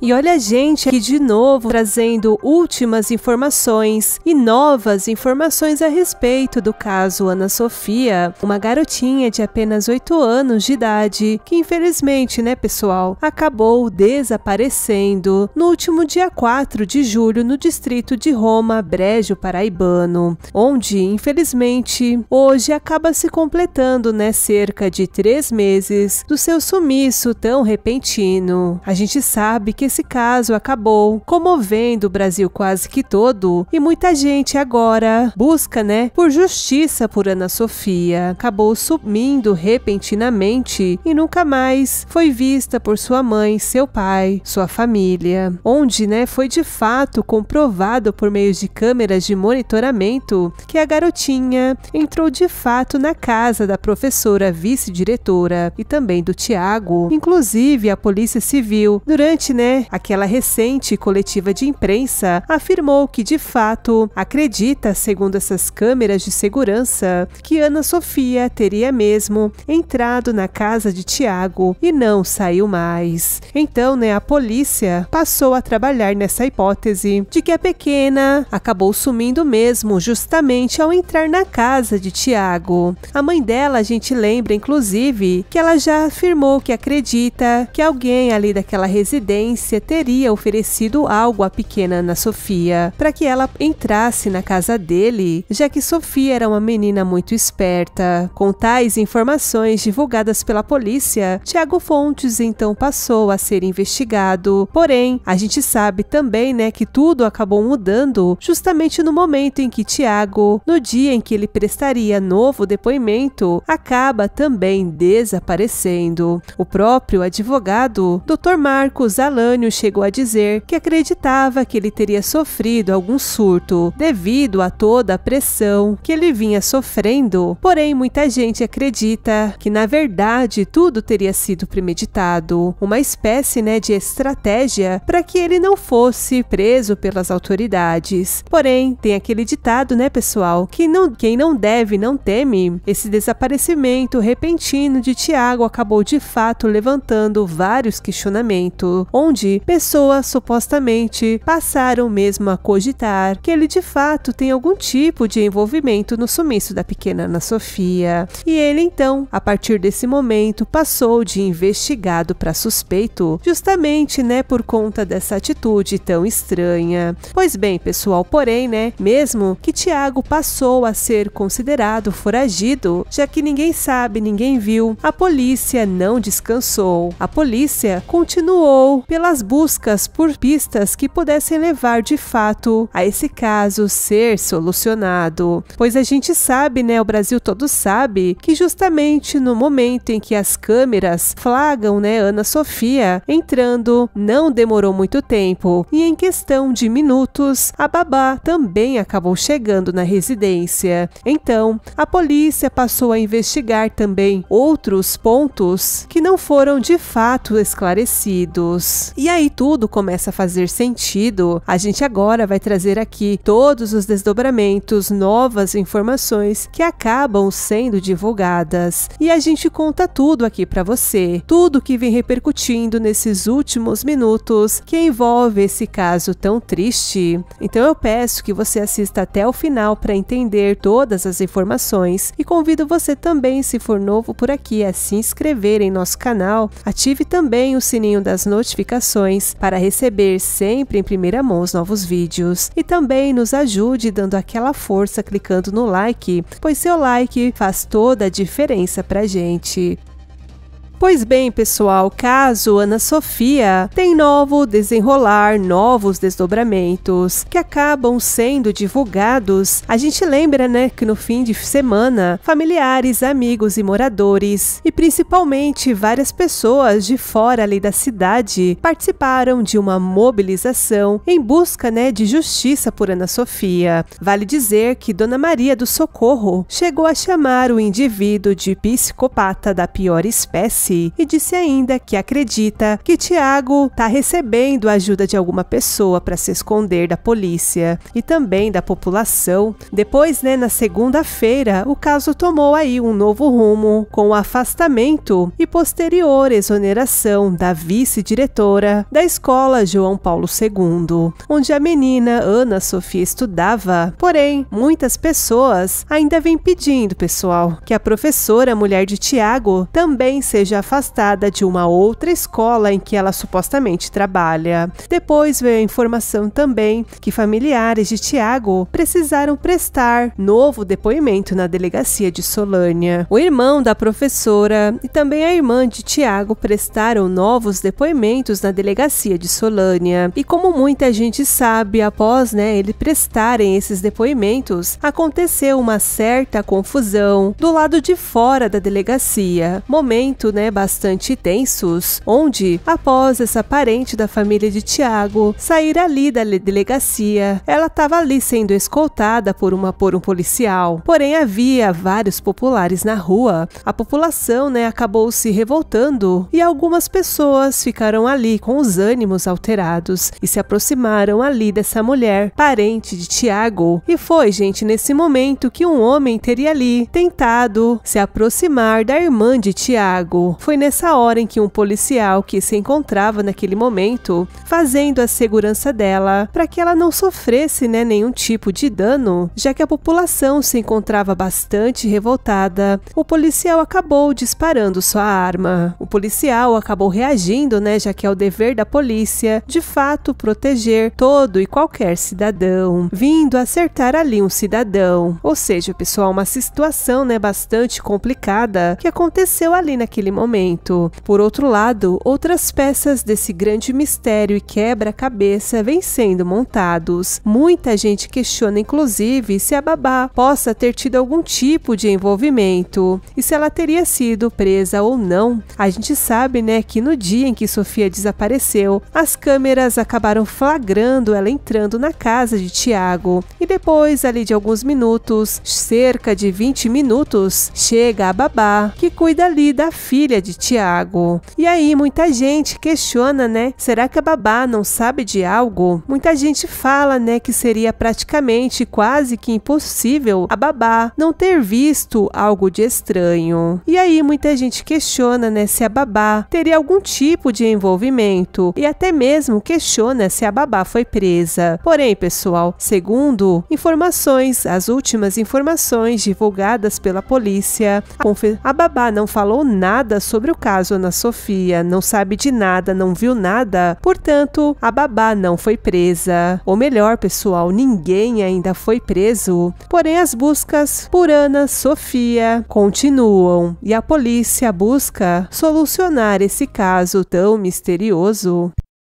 E olha a gente aqui de novo trazendo últimas informações e novas informações a respeito do caso Ana Sofia, uma garotinha de apenas 8 anos de idade que infelizmente, né, pessoal, acabou desaparecendo no último dia 4 de julho no distrito de Roma, Brejo Paraibano, onde infelizmente hoje acaba se completando, né, cerca de três meses do seu sumiço tão repentino. A gente sabe que esse caso acabou comovendo o Brasil quase que todo e muita gente agora busca, né, por justiça por Ana Sofia. Acabou sumindo repentinamente e nunca mais foi vista por sua mãe, seu pai, sua família. Onde, né, foi de fato comprovado por meio de câmeras de monitoramento que a garotinha entrou de fato na casa da professora vice-diretora e também do Tiago. Inclusive, a Polícia Civil, durante, né, aquela recente coletiva de imprensa, afirmou que de fato acredita, segundo essas câmeras de segurança, que Ana Sofia teria mesmo entrado na casa de Tiago e não saiu mais. Então, né, a polícia passou a trabalhar nessa hipótese de que a pequena acabou sumindo mesmo, justamente ao entrar na casa de Tiago. A mãe dela, a gente lembra, inclusive, que ela já afirmou que acredita que alguém ali daquela residência polícia teria oferecido algo à pequena Ana Sofia para que ela entrasse na casa dele, já que Sofia era uma menina muito esperta. Com tais informações divulgadas pela polícia, Tiago Fontes então passou a ser investigado. Porém, a gente sabe também, né, que tudo acabou mudando justamente no momento em que Tiago, no dia em que ele prestaria novo depoimento, acaba também desaparecendo. O próprio advogado, Dr. Marcos Alan Mediterrâneo chegou a dizer que acreditava que ele teria sofrido algum surto devido a toda a pressão que ele vinha sofrendo. Porém, muita gente acredita que na verdade tudo teria sido premeditado, uma espécie né, de estratégia para que ele não fosse preso pelas autoridades. Porém, tem aquele ditado, né, pessoal, que não, quem não deve não teme. Esse desaparecimento repentino de Tiago acabou de fato levantando vários questionamentos, onde onde pessoas supostamente passaram mesmo a cogitar que ele de fato tem algum tipo de envolvimento no sumiço da pequena Ana Sofia. E ele então, a partir desse momento, passou de investigado para suspeito, justamente, né, por conta dessa atitude tão estranha. Pois bem, pessoal, porém, né, mesmo que Tiago passou a ser considerado foragido, já que ninguém sabe, ninguém viu, a polícia não descansou. A polícia continuou pela as buscas por pistas que pudessem levar de fato a esse caso ser solucionado. Pois a gente sabe, né, o Brasil todo sabe, que justamente no momento em que as câmeras flagam, né, Ana Sofia entrando, não demorou muito tempo e em questão de minutos, a babá também acabou chegando na residência. Então, a polícia passou a investigar também outros pontos que não foram de fato esclarecidos. E aí tudo começa a fazer sentido. A gente agora vai trazer aqui todos os desdobramentos, novas informações que acabam sendo divulgadas. E a gente conta tudo aqui para você, tudo que vem repercutindo nesses últimos minutos que envolve esse caso tão triste. Então eu peço que você assista até o final para entender todas as informações e convido você também, se for novo por aqui, a se inscrever em nosso canal, ative também o sininho das notificações notificações para receber sempre em primeira mão os novos vídeos. E também nos ajude dando aquela força clicando no like, pois seu like faz toda a diferença pra gente. Pois bem, pessoal, caso Ana Sofia tem novo desenrolar, novos desdobramentos que acabam sendo divulgados, a gente lembra, né, que no fim de semana, familiares, amigos e moradores, e principalmente várias pessoas de fora ali da cidade, participaram de uma mobilização em busca, né, de justiça por Ana Sofia. Vale dizer que Dona Maria do Socorro chegou a chamar o indivíduo de psicopata da pior espécie si e disse ainda que acredita que Tiago está recebendo a ajuda de alguma pessoa para se esconder da polícia e também da população. Depois, né, na segunda-feira, o caso tomou aí um novo rumo com o afastamento e posterior exoneração da vice-diretora da escola João Paulo II, onde a menina Ana Sofia estudava. Porém, muitas pessoas ainda vêm pedindo, pessoal, que a professora mulher de Tiago também seja seja afastada de uma outra escola em que ela supostamente trabalha. Depois veio a informação também que familiares de Tiago precisaram prestar novo depoimento na delegacia de Solânia. O irmão da professora e também a irmã de Tiago prestaram novos depoimentos na delegacia de Solânia. E como muita gente sabe, após né, ele prestarem esses depoimentos, aconteceu uma certa confusão do lado de fora da delegacia. Momento né, né, bastante tensos, onde, após essa parente da família de Tiago sair ali da delegacia, ela estava ali sendo escoltada por uma por um policial. Porém, havia vários populares na rua. A população, né, acabou se revoltando e algumas pessoas ficaram ali com os ânimos alterados e se aproximaram ali dessa mulher, parente de Tiago. E foi, gente, nesse momento que um homem teria ali tentado se aproximar da irmã de Tiago. Foi nessa hora em que um policial que se encontrava naquele momento fazendo a segurança dela para que ela não sofresse né, nenhum tipo de dano, já que a população se encontrava bastante revoltada, o policial acabou disparando sua arma. O policial acabou reagindo, né, já que é o dever da polícia de fato proteger todo e qualquer cidadão, vindo acertar ali um cidadão. Ou seja, pessoal, uma situação né, bastante complicada que aconteceu ali naquele momento momento. Por outro lado, outras peças desse grande mistério e quebra-cabeça vêm sendo montados. Muita gente questiona, inclusive, se a babá possa ter tido algum tipo de envolvimento e se ela teria sido presa ou não. A gente sabe, né, que no dia em que Sofia desapareceu, as câmeras acabaram flagrando ela entrando na casa de Tiago e depois ali de alguns minutos, cerca de 20 minutos, chega a babá que cuida ali da filha filha de Tiago. E aí, muita gente questiona, né? Será que a babá não sabe de algo? Muita gente fala, né, que seria praticamente quase que impossível a babá não ter visto algo de estranho. E aí, muita gente questiona, né, se a babá teria algum tipo de envolvimento e até mesmo questiona se a babá foi presa. Porém, pessoal, segundo informações, as últimas informações divulgadas pela polícia, a babá não falou nada sobre o caso Ana Sofia, não sabe de nada, não viu nada, portanto, a babá não foi presa. Ou melhor, pessoal, ninguém ainda foi preso. Porém, as buscas por Ana Sofia continuam e a polícia busca solucionar esse caso tão misterioso.